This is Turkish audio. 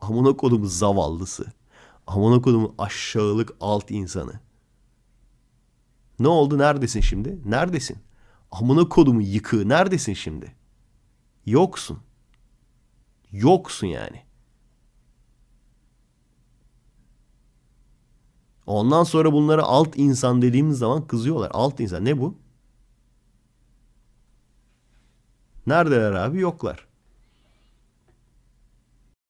Amına kodumun zavallısı. Amına kodumun aşağılık alt insanı. Ne oldu neredesin şimdi? Neredesin? Amına kodumun yıkığı neredesin şimdi? Yoksun. Yoksun yani. Ondan sonra bunlara alt insan dediğimiz zaman kızıyorlar. Alt insan ne bu? Neredeler abi? Yoklar.